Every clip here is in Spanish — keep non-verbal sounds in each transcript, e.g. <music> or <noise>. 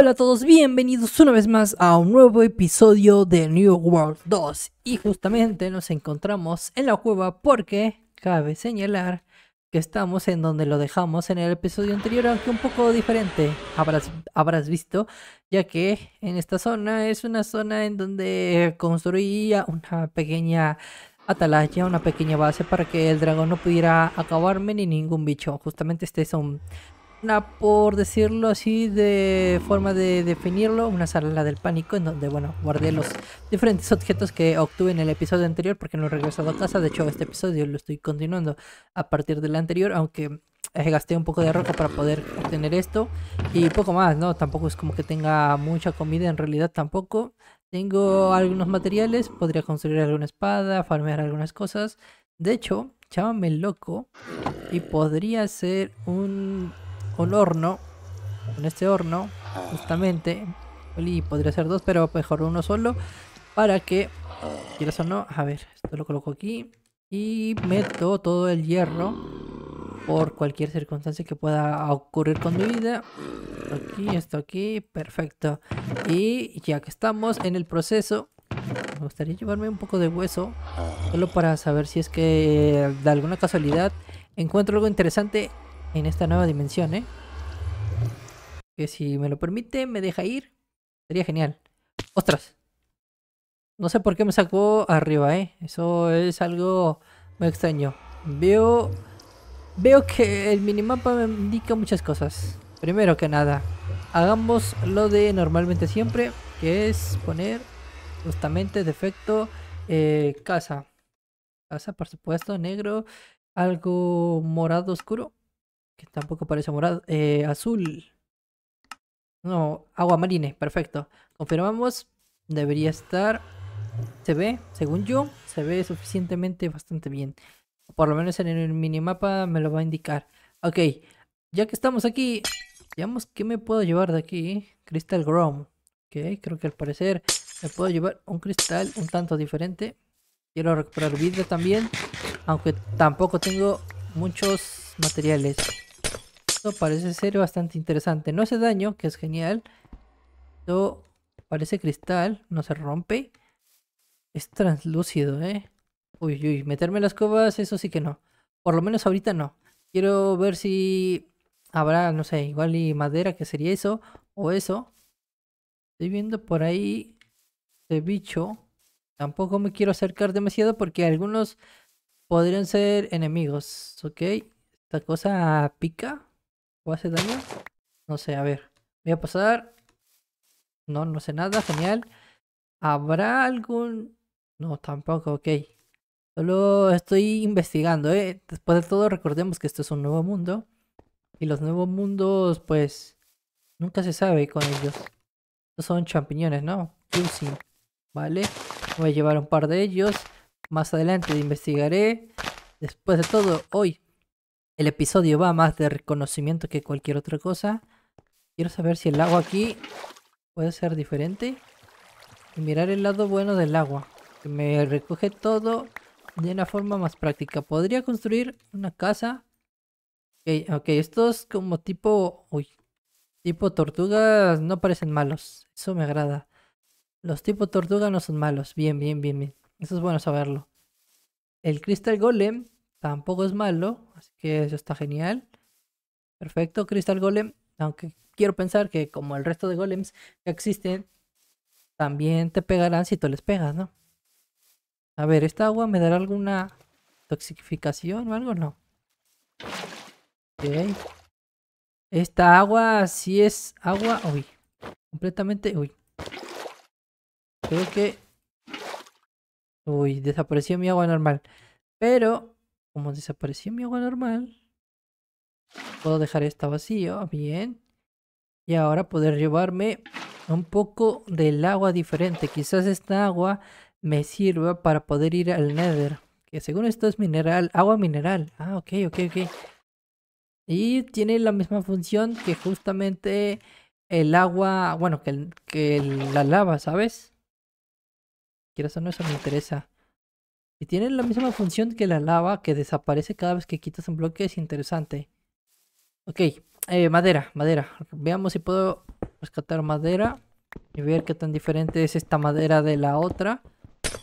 Hola a todos, bienvenidos una vez más a un nuevo episodio de New World 2 Y justamente nos encontramos en la cueva porque cabe señalar que estamos en donde lo dejamos en el episodio anterior Aunque un poco diferente habrás, visto ya que en esta zona es una zona en donde construía una pequeña atalaya, una pequeña base para que el dragón no pudiera acabarme ni ningún bicho Justamente este es un una, por decirlo así, de forma de definirlo, una sala del pánico en donde, bueno, guardé los diferentes objetos que obtuve en el episodio anterior porque no he regresado a casa. De hecho, este episodio lo estoy continuando a partir del anterior, aunque eh, gasté un poco de roca para poder obtener esto y poco más, ¿no? Tampoco es como que tenga mucha comida, en realidad tampoco. Tengo algunos materiales, podría construir alguna espada, farmear algunas cosas. De hecho, llámame loco y podría ser un un horno. con este horno, justamente. Y podría ser dos, pero mejor uno solo. Para que, quieras o no, a ver, esto lo coloco aquí. Y meto todo el hierro por cualquier circunstancia que pueda ocurrir con mi vida. Aquí, esto aquí, perfecto. Y ya que estamos en el proceso, me gustaría llevarme un poco de hueso, solo para saber si es que de alguna casualidad encuentro algo interesante en esta nueva dimensión, ¿eh? Que si me lo permite, me deja ir. Sería genial. ¡Ostras! No sé por qué me sacó arriba, ¿eh? Eso es algo muy extraño. Veo... Veo que el minimapa me indica muchas cosas. Primero que nada, hagamos lo de normalmente siempre, que es poner justamente defecto eh, casa. Casa, por supuesto, negro, algo morado oscuro que tampoco parece morado, eh, azul. No, agua marine, perfecto. Confirmamos, debería estar, se ve, según yo, se ve suficientemente bastante bien. Por lo menos en el minimapa me lo va a indicar. Ok, ya que estamos aquí, veamos que me puedo llevar de aquí. Crystal Grom. Ok, creo que al parecer me puedo llevar un cristal un tanto diferente. Quiero recuperar vidrio también, aunque tampoco tengo muchos materiales esto parece ser bastante interesante. No hace daño, que es genial. Esto parece cristal, no se rompe. Es translúcido, ¿eh? Uy, uy, meterme las cobas, eso sí que no. Por lo menos ahorita no. Quiero ver si habrá, no sé, igual y madera, que sería eso, o eso. Estoy viendo por ahí de bicho. Tampoco me quiero acercar demasiado porque algunos podrían ser enemigos, ¿ok? Esta cosa pica. ¿O hace daño? No sé, a ver. Voy a pasar. No, no sé nada, genial. ¿Habrá algún...? No, tampoco, ok. Solo estoy investigando, ¿eh? Después de todo, recordemos que esto es un nuevo mundo. Y los nuevos mundos, pues... Nunca se sabe con ellos. Estos son champiñones, ¿no? sí Vale. Voy a llevar un par de ellos. Más adelante investigaré. Después de todo, hoy el episodio va más de reconocimiento que cualquier otra cosa. Quiero saber si el agua aquí puede ser diferente. Y mirar el lado bueno del agua. Que me recoge todo de una forma más práctica. Podría construir una casa. Ok, okay. estos como tipo... Uy, tipo tortugas no parecen malos. Eso me agrada. Los tipo tortugas no son malos. Bien, bien, bien, bien. Eso es bueno saberlo. El Crystal Golem Tampoco es malo, así que eso está genial. Perfecto, Crystal Golem. Aunque quiero pensar que como el resto de golems que existen, también te pegarán si tú les pegas, ¿no? A ver, ¿esta agua me dará alguna toxificación o algo? No. Ok. Esta agua sí es agua... Uy. Completamente... Uy. Creo que... Uy, desapareció mi agua normal. Pero como desapareció mi agua normal, puedo dejar esta vacío, bien. Y ahora poder llevarme un poco del agua diferente. Quizás esta agua me sirva para poder ir al Nether. Que según esto es mineral, agua mineral. Ah, ok, ok, ok. Y tiene la misma función que justamente el agua, bueno, que, que la lava, ¿sabes? Quizás no, eso me interesa. Y tiene la misma función que la lava que desaparece cada vez que quitas un bloque. Es interesante. Ok, eh, madera, madera. Veamos si puedo rescatar madera y ver qué tan diferente es esta madera de la otra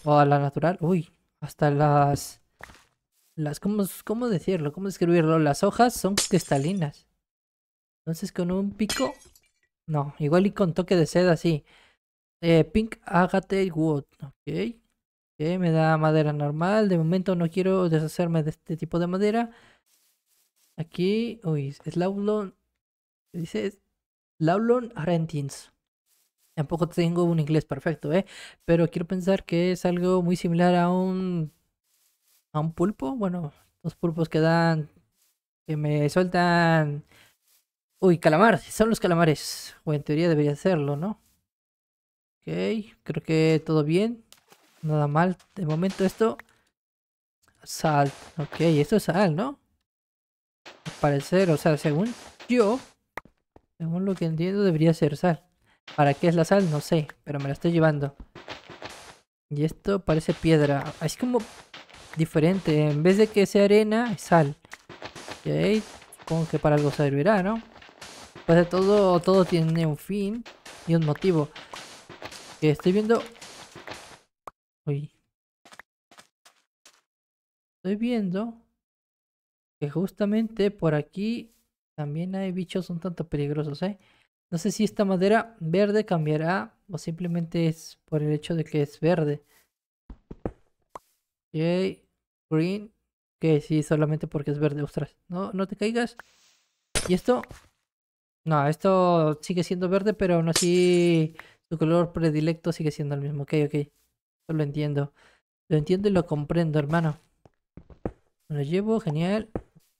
o a la natural. Uy, hasta las... las ¿cómo, ¿Cómo decirlo? ¿Cómo describirlo? Las hojas son cristalinas. Entonces con un pico... No, igual y con toque de seda, sí. Eh, pink agate wood. Ok me da madera normal. De momento no quiero deshacerme de este tipo de madera. Aquí, uy, es laulon Dice Laulon Rentins. Tampoco tengo un inglés perfecto, ¿eh? Pero quiero pensar que es algo muy similar a un. a un pulpo. Bueno, los pulpos que dan. que me sueltan. Uy, calamar, son los calamares. O en teoría debería serlo, ¿no? Ok, creo que todo bien. Nada mal. De momento esto... Sal, Ok, esto es sal, ¿no? Al parecer, o sea, según yo... Según lo que entiendo, debería ser sal. ¿Para qué es la sal? No sé, pero me la estoy llevando. Y esto parece piedra. Es como diferente. En vez de que sea arena, es sal. Ok, supongo que para algo servirá, ¿no? Pues de todo, todo tiene un fin y un motivo. Que estoy viendo Estoy viendo que justamente por aquí también hay bichos un tanto peligrosos, ¿eh? No sé si esta madera verde cambiará o simplemente es por el hecho de que es verde. Ok green, que sí, solamente porque es verde, ostras. No, no te caigas. Y esto, no, esto sigue siendo verde, pero aún así su color predilecto sigue siendo el mismo. Ok, ok lo entiendo. Lo entiendo y lo comprendo, hermano. lo llevo, genial.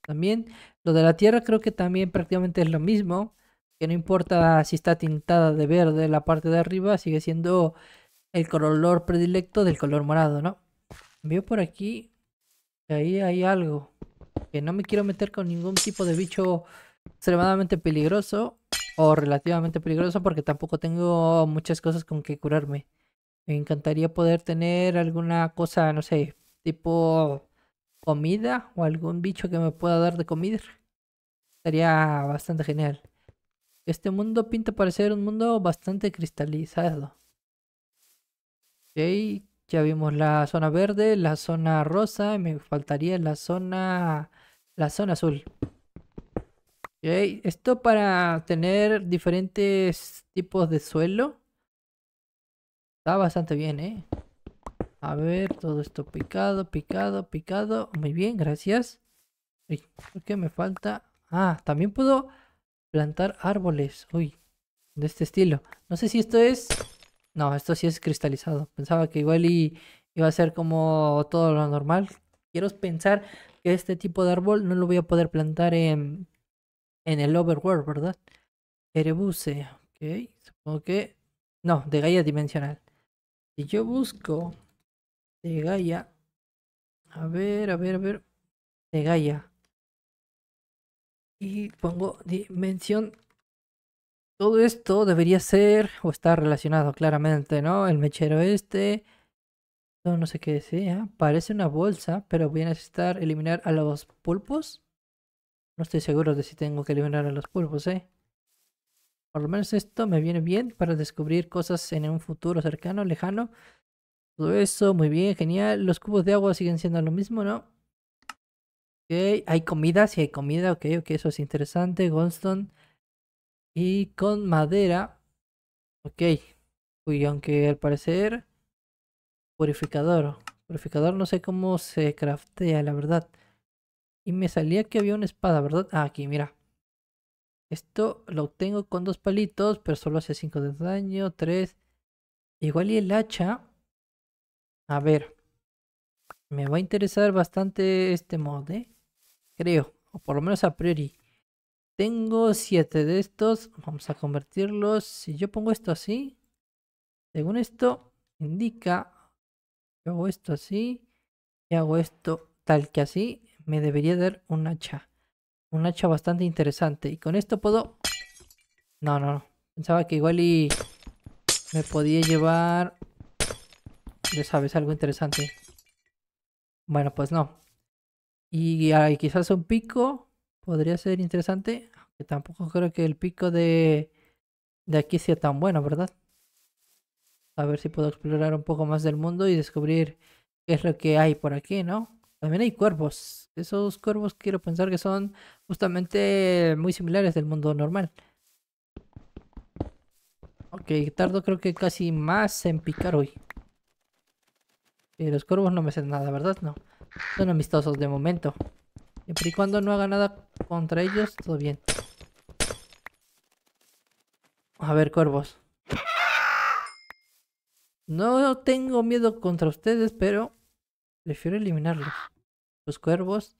También lo de la tierra creo que también prácticamente es lo mismo. Que no importa si está tintada de verde la parte de arriba, sigue siendo el color predilecto del color morado, ¿no? Veo por aquí que ahí hay algo. Que no me quiero meter con ningún tipo de bicho extremadamente peligroso o relativamente peligroso porque tampoco tengo muchas cosas con que curarme. Me encantaría poder tener alguna cosa, no sé, tipo comida o algún bicho que me pueda dar de comida. Estaría bastante genial. Este mundo pinta para ser un mundo bastante cristalizado. Ok, ya vimos la zona verde, la zona rosa, y me faltaría la zona, la zona azul. Ok, esto para tener diferentes tipos de suelo Está bastante bien, ¿eh? A ver, todo esto picado, picado, picado. Muy bien, gracias. porque ¿qué me falta? Ah, también puedo plantar árboles. Uy, de este estilo. No sé si esto es... No, esto sí es cristalizado. Pensaba que igual iba a ser como todo lo normal. Quiero pensar que este tipo de árbol no lo voy a poder plantar en, en el overworld, ¿verdad? Erebuse. Ok, supongo que... No, de Gaia Dimensional. Si yo busco de Gaia, a ver, a ver, a ver, de Gaia, y pongo dimensión, todo esto debería ser o estar relacionado claramente, ¿no? El mechero este, no, no sé qué decía, parece una bolsa, pero voy a necesitar eliminar a los pulpos. No estoy seguro de si tengo que eliminar a los pulpos, ¿eh? Por menos esto me viene bien para descubrir cosas en un futuro cercano, lejano. Todo eso, muy bien, genial. Los cubos de agua siguen siendo lo mismo, ¿no? hay comida, si hay comida, ok, ok, eso es interesante. Goldstone. Y con madera. Ok. Uy, aunque al parecer... Purificador. Purificador no sé cómo se craftea, la verdad. Y me salía que había una espada, ¿verdad? Ah, aquí, mira. Esto lo obtengo con dos palitos, pero solo hace 5 de daño, 3. Igual y el hacha. A ver. Me va a interesar bastante este mod, ¿eh? Creo. O por lo menos a priori. Tengo 7 de estos. Vamos a convertirlos. Si yo pongo esto así. Según esto, indica. Yo hago esto así. Y hago esto tal que así. Me debería dar un hacha. Un hacha bastante interesante. Y con esto puedo... No, no, no. Pensaba que igual y... Me podía llevar... Ya sabes, algo interesante. Bueno, pues no. Ah, y, quizás un pico. Podría ser interesante. Aunque tampoco creo que el pico de... De aquí sea tan bueno, ¿verdad? A ver si puedo explorar un poco más del mundo y descubrir qué es lo que hay por aquí, ¿no? También hay cuervos. Esos cuervos quiero pensar que son justamente muy similares del mundo normal. Ok, tardo creo que casi más en picar hoy. Y los cuervos no me hacen nada, ¿verdad? No. Son amistosos de momento. Siempre y cuando no haga nada contra ellos, todo bien. A ver, cuervos. No tengo miedo contra ustedes, pero Prefiero eliminarlos. Los cuervos.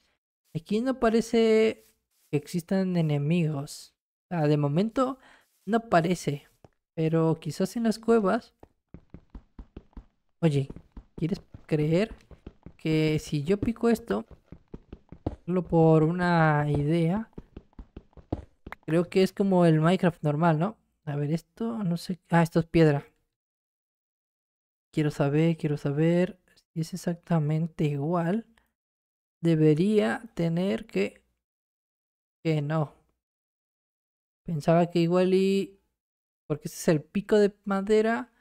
Aquí no parece que existan enemigos. de momento no parece. Pero quizás en las cuevas... Oye, ¿quieres creer que si yo pico esto, solo por una idea, creo que es como el Minecraft normal, ¿no? A ver, esto, no sé... Ah, esto es piedra. Quiero saber, quiero saber es exactamente igual, debería tener que... que no. Pensaba que igual y... porque ese es el pico de madera,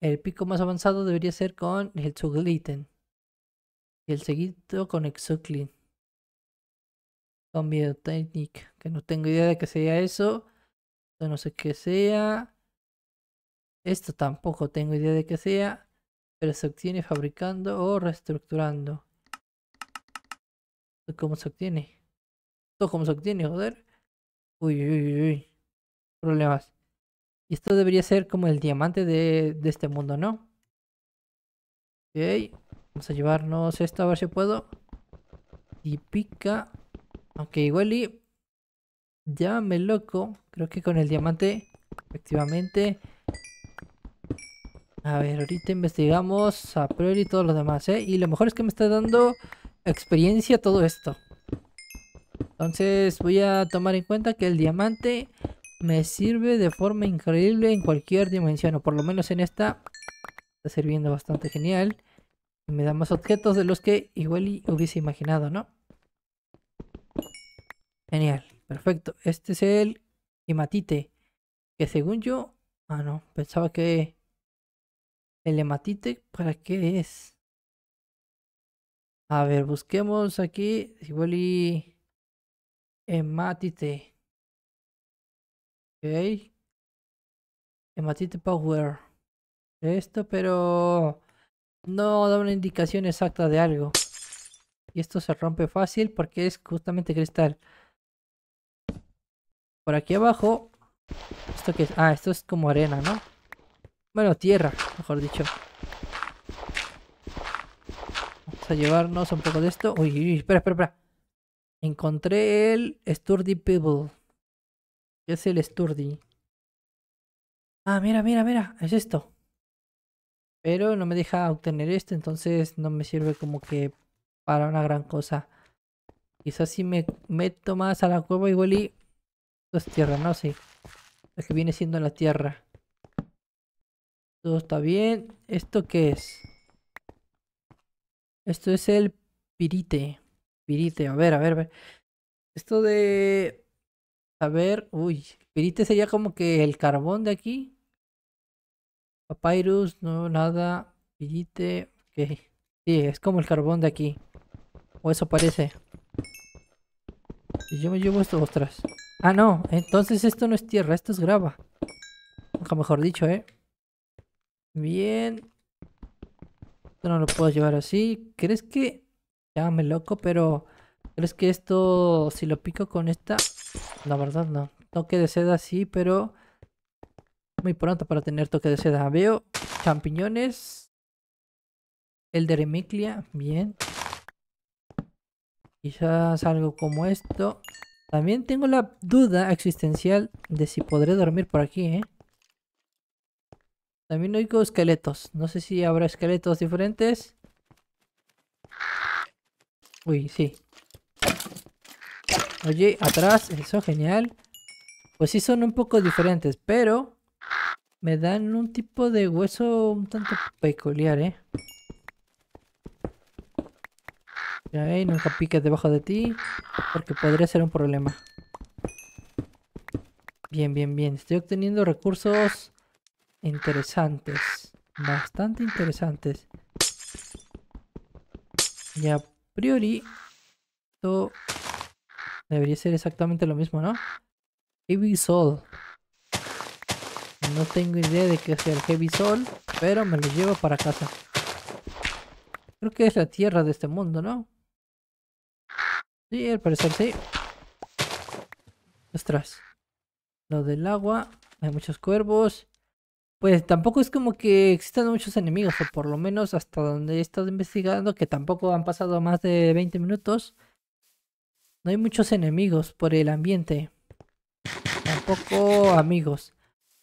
el pico más avanzado debería ser con el Zugliten. Y el seguido con Exoclin. Con Biotechnic, que no tengo idea de que sea eso. No sé qué sea. Esto tampoco tengo idea de que sea pero se obtiene fabricando o reestructurando. ¿Cómo se obtiene? cómo se obtiene, joder? Uy, uy, uy, Problemas. Y esto debería ser como el diamante de, este mundo, ¿no? Ok. Vamos a llevarnos esto a ver si puedo. Y pica. Aunque igual y... me loco. Creo que con el diamante, efectivamente... A ver, ahorita investigamos a y todo lo demás, ¿eh? Y lo mejor es que me está dando experiencia todo esto. Entonces voy a tomar en cuenta que el diamante me sirve de forma increíble en cualquier dimensión. O por lo menos en esta está sirviendo bastante genial. me da más objetos de los que igual hubiese imaginado, ¿no? Genial, perfecto. Este es el hematite, Que según yo... Ah, no, pensaba que ¿El hematite para qué es? A ver, busquemos aquí. Igual y. Hematite. Ok. Hematite Power. Esto, pero. No da una indicación exacta de algo. Y esto se rompe fácil porque es justamente cristal. Por aquí abajo. ¿Esto qué es? Ah, esto es como arena, ¿no? Bueno, tierra, mejor dicho. Vamos a llevarnos un poco de esto. Uy, uy espera, espera, espera. Encontré el Sturdy Pebble. ¿Qué es el Sturdy? Ah, mira, mira, mira. Es esto. Pero no me deja obtener esto, entonces no me sirve como que para una gran cosa. Quizás si me meto más a la cueva igual y... Esto es tierra, ¿no? sé. es que viene siendo la tierra. Todo está bien. ¿Esto qué es? Esto es el pirite. Pirite, a ver, a ver, a ver. Esto de... A ver, uy. Pirite sería como que el carbón de aquí. Papyrus, no, nada. Pirite, ok. Sí, es como el carbón de aquí. O eso parece. Y yo me llevo esto, ostras. Ah, no. Entonces esto no es tierra, esto es grava. mejor dicho, ¿eh? Bien. Esto no lo puedo llevar así. ¿Crees que... Llámame loco, pero... ¿Crees que esto... Si lo pico con esta... La verdad no. Toque de seda sí, pero... Muy pronto para tener toque de seda. Veo champiñones. El de remiclia. Bien. Quizás algo como esto. También tengo la duda existencial de si podré dormir por aquí, ¿eh? También oigo esqueletos. No sé si habrá esqueletos diferentes. Uy, sí. Oye, atrás, eso genial. Pues sí son un poco diferentes, pero me dan un tipo de hueso un tanto peculiar, ¿eh? ahí nunca piques debajo de ti, porque podría ser un problema. Bien, bien, bien. Estoy obteniendo recursos interesantes. Bastante interesantes. Y a priori, esto debería ser exactamente lo mismo, ¿no? Heavy Soul. No tengo idea de qué sea el Heavy Soul, pero me lo llevo para casa. Creo que es la tierra de este mundo, ¿no? Sí, al parecer sí. Ostras. Lo del agua. Hay muchos cuervos pues tampoco es como que existan muchos enemigos, o por lo menos hasta donde he estado investigando, que tampoco han pasado más de 20 minutos, no hay muchos enemigos por el ambiente. Tampoco amigos.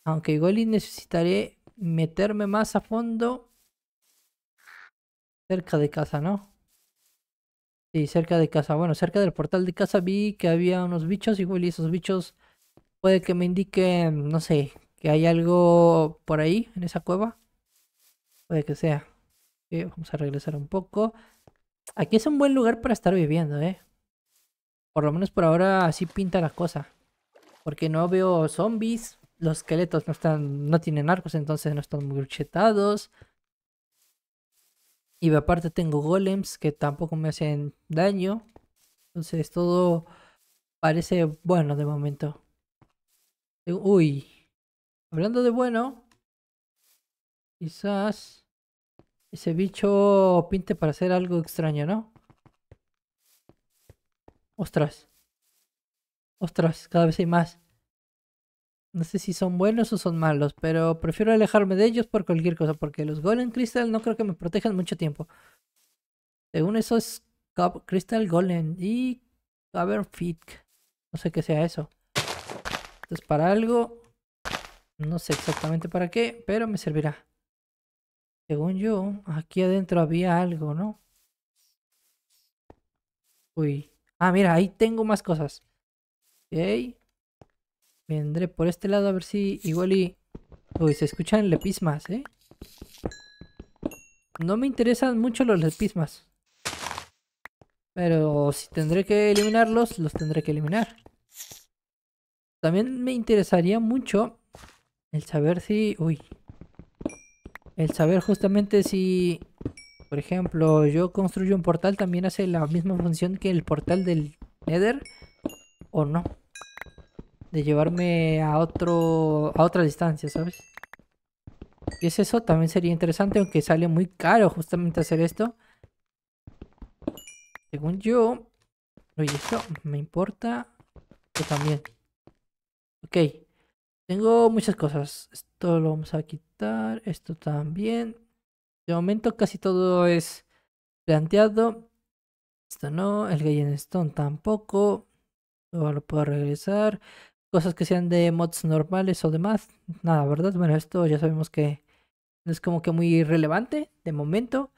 Aunque igual y necesitaré meterme más a fondo cerca de casa, ¿no? Sí, cerca de casa. Bueno, cerca del portal de casa vi que había unos bichos. Igual y esos bichos puede que me indiquen, no sé, que hay algo por ahí, en esa cueva. Puede que sea. Eh, vamos a regresar un poco. Aquí es un buen lugar para estar viviendo, ¿eh? Por lo menos por ahora así pinta la cosa. Porque no veo zombies. Los esqueletos no están. no tienen arcos, entonces no están muy chetados. Y aparte tengo golems que tampoco me hacen daño. Entonces todo parece bueno de momento. Uy, Hablando de bueno, quizás ese bicho pinte para hacer algo extraño, ¿no? Ostras. Ostras, cada vez hay más. No sé si son buenos o son malos, pero prefiero alejarme de ellos por cualquier cosa, porque los Golden Crystal no creo que me protejan mucho tiempo. Según eso es Crystal Golden y Cavern Fit. No sé qué sea eso. Entonces para algo no sé exactamente para qué, pero me servirá. Según yo, aquí adentro había algo, ¿no? Uy. Ah, mira, ahí tengo más cosas. Ok. Vendré por este lado a ver si igual y... Uy, se escuchan lepismas, ¿eh? No me interesan mucho los lepismas. Pero si tendré que eliminarlos, los tendré que eliminar. También me interesaría mucho el saber si... Uy. El saber justamente si... Por ejemplo, yo construyo un portal, también hace la misma función que el portal del Nether o no. De llevarme a otro a otra distancia, ¿sabes? ¿Qué es eso, también sería interesante, aunque sale muy caro justamente hacer esto. Según yo... Oye, eso me importa. Yo también. Ok. Tengo muchas cosas. Esto lo vamos a quitar. Esto también. De momento casi todo es planteado. Esto no. El Gallen Stone tampoco. Luego lo puedo regresar. Cosas que sean de mods normales o demás. Nada, ¿verdad? Bueno, esto ya sabemos que no es como que muy relevante de momento.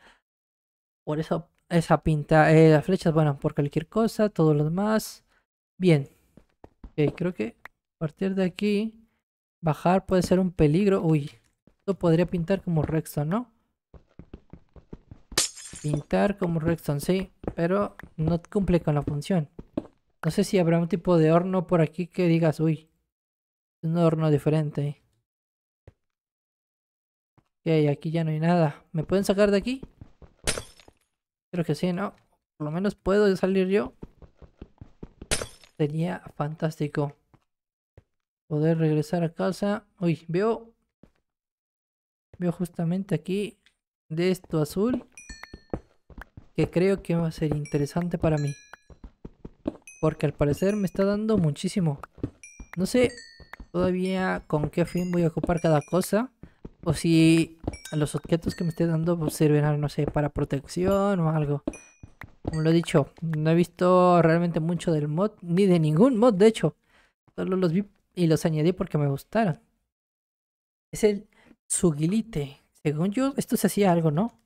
Por eso esa pinta. Eh, las flechas, bueno, por cualquier cosa. Todo lo demás. Bien. Ok, creo que a partir de aquí Bajar puede ser un peligro. Uy, esto podría pintar como Rexton, ¿no? Pintar como Rexton, sí. Pero no cumple con la función. No sé si habrá un tipo de horno por aquí que digas, uy, es un horno diferente. Ok, aquí ya no hay nada. ¿Me pueden sacar de aquí? Creo que sí, ¿no? Por lo menos puedo salir yo. Sería fantástico poder regresar a casa. Uy, veo. Veo justamente aquí de esto azul. Que creo que va a ser interesante para mí. Porque al parecer me está dando muchísimo. No sé todavía con qué fin voy a ocupar cada cosa. O si los objetos que me esté dando pues, servirán, no sé, para protección o algo. Como lo he dicho, no he visto realmente mucho del mod, ni de ningún mod, de hecho. Solo los vi y los añadí porque me gustaron. Es el sugilite. Según yo, esto se hacía algo, ¿no?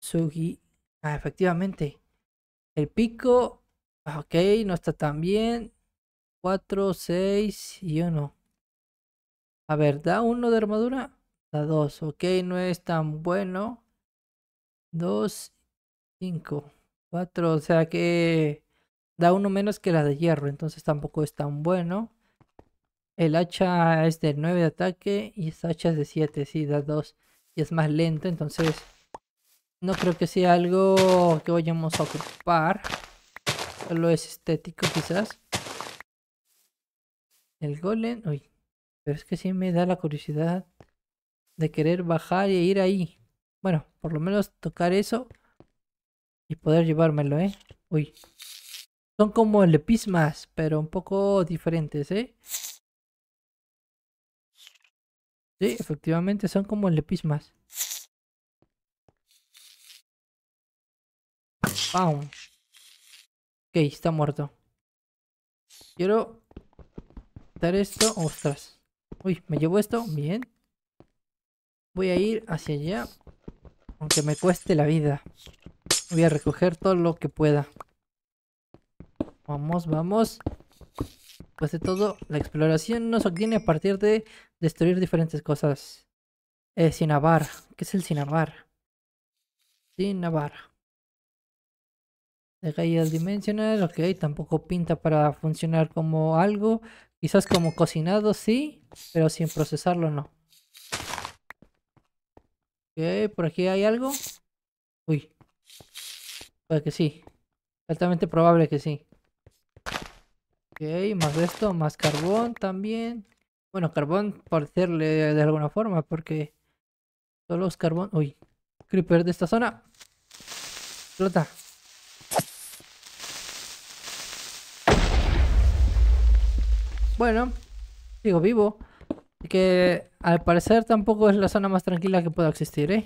Sugi. Ah, efectivamente. El pico. Ah, ok, no está tan bien. 4, 6 y 1. A ver, da 1 de armadura. Da 2. Ok, no es tan bueno. 2, 5, 4. O sea que da 1 menos que la de hierro. Entonces tampoco es tan bueno. El hacha es de 9 de ataque y esta hacha es de 7, sí, da 2. Y es más lento, entonces no creo que sea algo que vayamos a ocupar. Solo es estético quizás. El golem, uy, pero es que sí me da la curiosidad de querer bajar e ir ahí. Bueno, por lo menos tocar eso y poder llevármelo, ¿eh? Uy. Son como el pero un poco diferentes, ¿eh? Sí, efectivamente, son como lepismas. Ok, está muerto. Quiero dar esto. ¡Ostras! Uy, me llevo esto. Bien. Voy a ir hacia allá. Aunque me cueste la vida. Voy a recoger todo lo que pueda. Vamos, vamos. Después pues, de todo, la exploración nos obtiene a partir de destruir diferentes cosas. Eh, Sinabar. ¿Qué es el Sinabar? Sinabar. De Gaia Dimensional, ok, tampoco pinta para funcionar como algo. Quizás como cocinado, sí, pero sin procesarlo, no. Ok, por aquí hay algo. Uy. Puede que sí. Altamente probable que sí. Ok, más de esto, más carbón también. Bueno, carbón por hacerle de alguna forma, porque solo es carbón. Uy, creeper de esta zona. Explota. Bueno, sigo vivo. Así que al parecer tampoco es la zona más tranquila que pueda existir, ¿eh?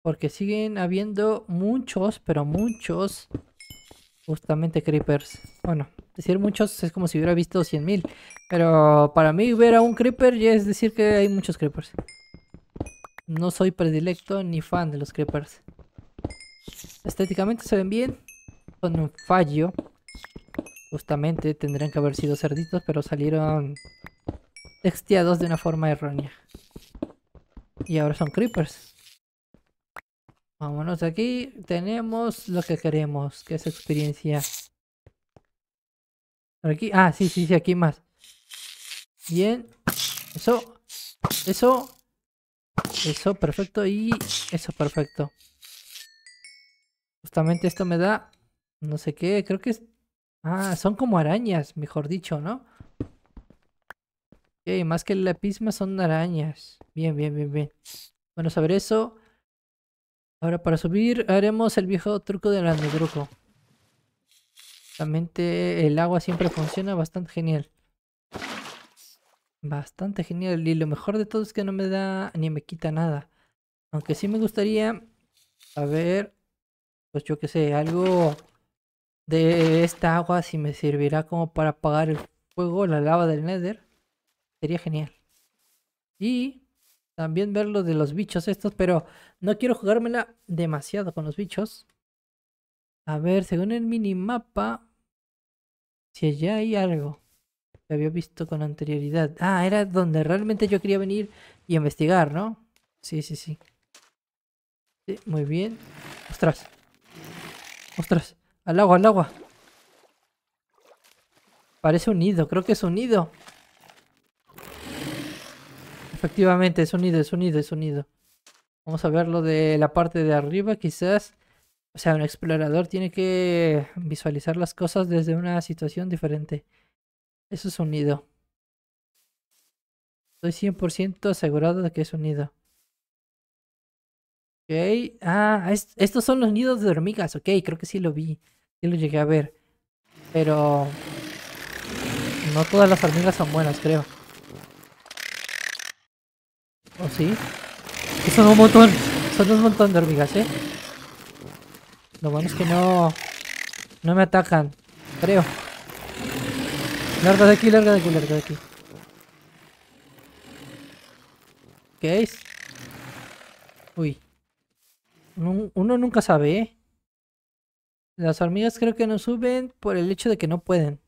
Porque siguen habiendo muchos, pero muchos Justamente creepers. Bueno, decir muchos es como si hubiera visto 100.000. Pero para mí ver a un creeper ya es decir que hay muchos creepers. No soy predilecto ni fan de los creepers. Estéticamente se ven bien. son un fallo. Justamente tendrían que haber sido cerditos, pero salieron texteados de una forma errónea. Y ahora son creepers. Vámonos aquí. Tenemos lo que queremos, que es experiencia. Por aquí. Ah, sí, sí, sí, aquí más. Bien. Eso. Eso. Eso, perfecto. Y eso, perfecto. Justamente esto me da... No sé qué, creo que es... Ah, son como arañas, mejor dicho, ¿no? Ok, más que la pisma son arañas. Bien, bien, bien, bien. Bueno, saber eso. Ahora para subir haremos el viejo truco del anedruco. Realmente el agua siempre funciona bastante genial. Bastante genial. Y lo mejor de todo es que no me da ni me quita nada. Aunque sí me gustaría saber, pues yo que sé, algo de esta agua si me servirá como para apagar el fuego, la lava del nether. Sería genial. Y también ver lo de los bichos estos, pero no quiero jugármela demasiado con los bichos. A ver, según el minimapa, si allá hay algo que había visto con anterioridad. Ah, era donde realmente yo quería venir y investigar, ¿no? Sí, sí, sí. Sí, muy bien. ¡Ostras! ¡Ostras! ¡Al agua, al agua! Parece un nido, creo que es un nido. Efectivamente, nido, es un nido, es un nido. Vamos a verlo de la parte de arriba, quizás. O sea, un explorador tiene que visualizar las cosas desde una situación diferente. Eso es nido. Estoy 100% asegurado de que es nido. Ok. Ah, estos son los nidos de hormigas. Ok, creo que sí lo vi. Sí lo llegué a ver. Pero... No todas las hormigas son buenas, creo. ¿O ¿Oh, sí? son un montón. Son un montón de hormigas, ¿eh? Lo bueno es que no... No me atacan. Creo. Larga de aquí, larga de aquí, larga de aquí. ¿Qué es? Uy. Uno, nunca sabe, ¿eh? Las hormigas creo que no suben por el hecho de que no pueden.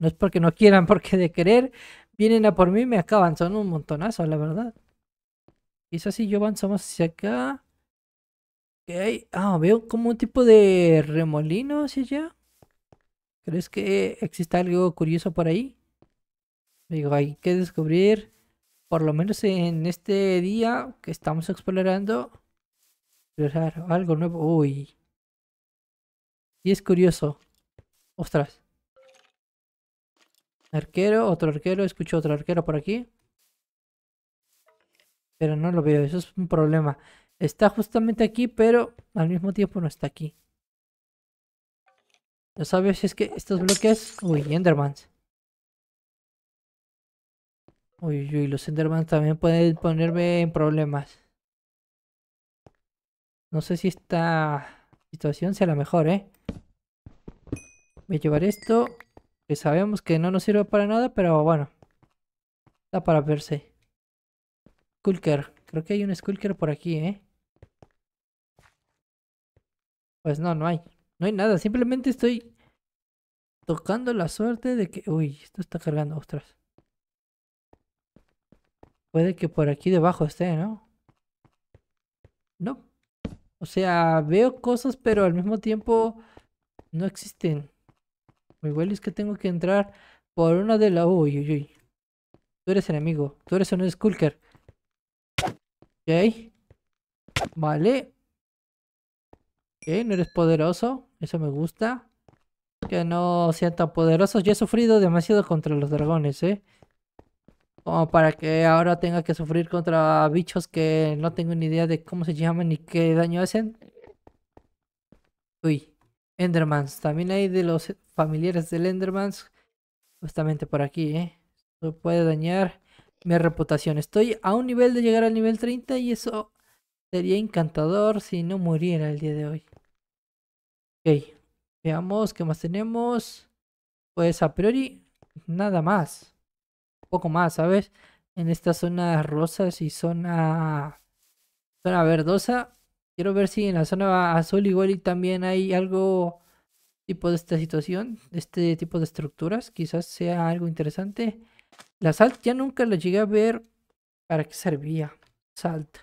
No es porque no quieran, <laughs> porque de querer vienen a por mí y me acaban. Son un montonazo, la verdad. Quizás si yo avanzamos hacia acá. hay? Ah, veo como un tipo de remolino hacia allá. ¿Crees que existe algo curioso por ahí? Digo, hay que descubrir, por lo menos en este día que estamos explorando, algo nuevo. Uy. Y es curioso. Ostras. Arquero, otro arquero, escucho otro arquero por aquí pero no lo veo. Eso es un problema. Está justamente aquí, pero al mismo tiempo no está aquí. No sabes si es que estos bloques... Uy, Endermans. Uy, uy, los Endermans también pueden ponerme en problemas. No sé si esta situación sea la mejor, ¿eh? Voy a llevar esto, que sabemos que no nos sirve para nada, pero bueno. Está para verse. Skulker. Creo que hay un Skulker por aquí, ¿eh? Pues no, no hay. No hay nada. Simplemente estoy tocando la suerte de que... Uy, esto está cargando. Ostras. Puede que por aquí debajo esté, ¿no? No. O sea, veo cosas, pero al mismo tiempo no existen. Igual es que tengo que entrar por una de la... Uy, uy, uy. Tú eres enemigo. Tú eres un Skulker. Ok. Vale. Ok, no eres poderoso. Eso me gusta. Que no sean tan poderosos. Yo he sufrido demasiado contra los dragones, ¿eh? Como para que ahora tenga que sufrir contra bichos que no tengo ni idea de cómo se llaman ni qué daño hacen. Uy. Endermans. También hay de los familiares del Endermans. Justamente por aquí, ¿eh? Se puede dañar mi reputación. Estoy a un nivel de llegar al nivel 30 y eso sería encantador si no muriera el día de hoy. Ok, veamos qué más tenemos. Pues a priori, nada más. poco más, ¿sabes? En esta zona rosas y zona, zona verdosa. Quiero ver si en la zona azul igual y también hay algo tipo de esta situación, este tipo de estructuras. Quizás sea algo interesante. La sal ya nunca la llegué a ver para qué servía. Salt.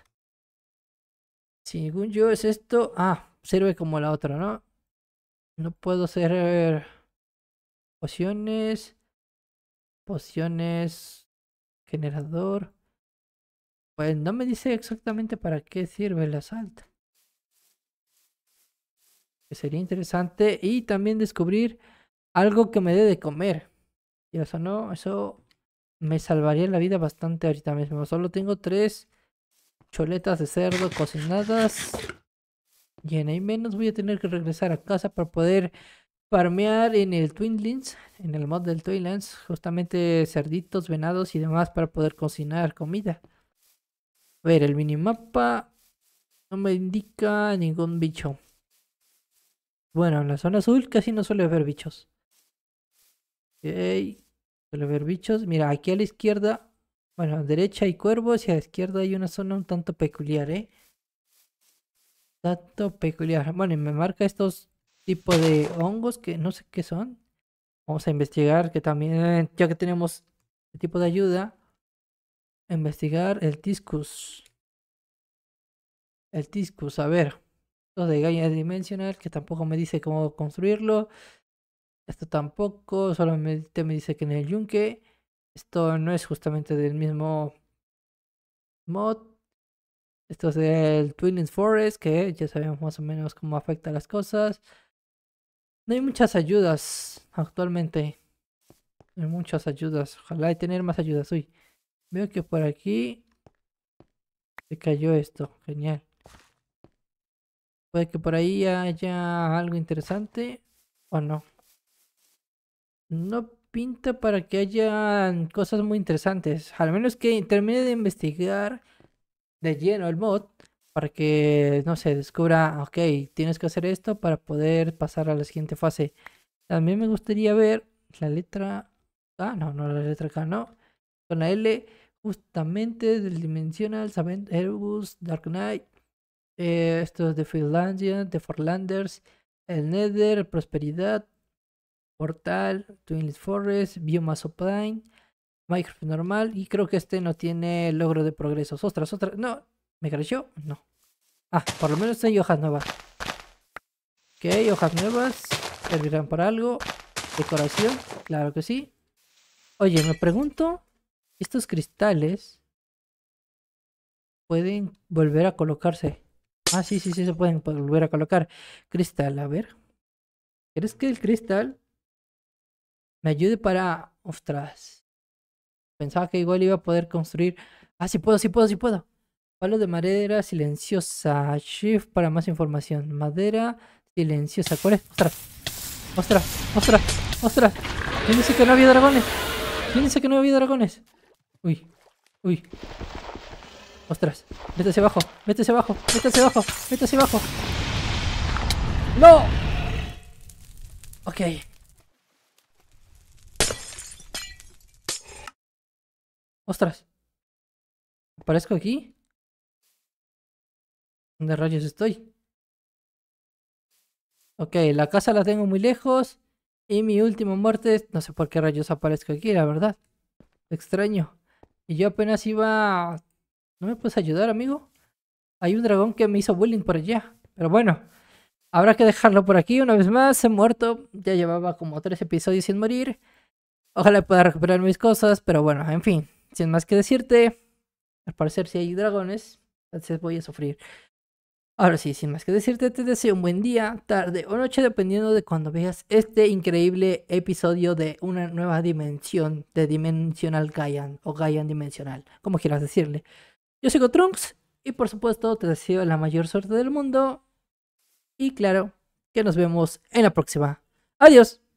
Según yo es esto. Ah, sirve como la otra, ¿no? No puedo hacer pociones. Pociones. Generador. Pues no me dice exactamente para qué sirve la salt. Que sería interesante. Y también descubrir algo que me dé de comer. Y eso no, eso me salvaría la vida bastante ahorita mismo. Solo tengo tres choletas de cerdo cocinadas. Y en ahí menos voy a tener que regresar a casa para poder farmear en el Twinlands, en el mod del Twinlands, justamente cerditos, venados y demás para poder cocinar comida. A ver, el minimapa no me indica ningún bicho. Bueno, en la zona azul casi no suele haber bichos. Suele haber bichos. Mira, aquí a la izquierda, bueno, a derecha hay cuervos y a la izquierda hay una zona un tanto peculiar, ¿eh? Tanto peculiar. Bueno, y me marca estos tipos de hongos que no sé qué son. Vamos a investigar que también, ya que tenemos este tipo de ayuda, investigar el discus. El discus, a ver. Esto de Gaia Dimensional, que tampoco me dice cómo construirlo. Esto tampoco, solamente me dice que en el yunque. Esto no es justamente del mismo mod. Esto es del Twinning Forest, que ya sabemos más o menos cómo afecta las cosas. No hay muchas ayudas actualmente. No hay muchas ayudas. Ojalá hay tener más ayudas. Uy, veo que por aquí se cayó esto. Genial. Puede que por ahí haya algo interesante o no. No pinta para que hayan cosas muy interesantes. Al menos que termine de investigar de lleno el mod para que, no sé, descubra, ok, tienes que hacer esto para poder pasar a la siguiente fase. También me gustaría ver la letra Ah, no, no la letra K, no. Con la L, justamente del Dimensional, Saben, Airbus, Dark Knight. Eh, esto estos de Finlandia, de Forlanders, el Nether, Prosperidad, Portal, Twinless Forest, Biomass prime Minecraft normal. Y creo que este no tiene logro de progresos. Ostras, otras. No, ¿me creció? No. Ah, por lo menos hay hojas nuevas. Ok, hojas nuevas. Servirán para algo. Decoración, claro que sí. Oye, me pregunto. Estos cristales. Pueden volver a colocarse. Ah, sí, sí, sí, se pueden volver a colocar. Cristal, a ver. ¿Crees que el cristal me ayude para, ostras, pensaba que igual iba a poder construir, ah, sí puedo, sí puedo, sí puedo. Palo de madera silenciosa, shift para más información, madera silenciosa, ¿cuál es? Ostras, ostras, ostras, ostras, ¿quién dice que no había dragones? ¿Quién dice que no había dragones? Uy, uy. Ostras, métase abajo, métase abajo, métase abajo, métase abajo. ¡No! Ok. Ostras. ¿Aparezco aquí? ¿Dónde rayos estoy? Ok, la casa la tengo muy lejos. Y mi última muerte, no sé por qué rayos aparezco aquí, la verdad. Extraño. Y yo apenas iba... ¿No me puedes ayudar, amigo? Hay un dragón que me hizo bullying por allá. Pero bueno, habrá que dejarlo por aquí una vez más. He muerto. Ya llevaba como tres episodios sin morir. Ojalá pueda recuperar mis cosas, pero bueno, en fin. Sin más que decirte, al parecer si hay dragones, entonces voy a sufrir. Ahora sí, sin más que decirte, te deseo un buen día, tarde o noche, dependiendo de cuando veas este increíble episodio de una nueva dimensión de Dimensional Gaian o Gaian Dimensional, como quieras decirle. Yo soy Trunks y por supuesto te deseo la mayor suerte del mundo y claro, que nos vemos en la próxima. Adiós.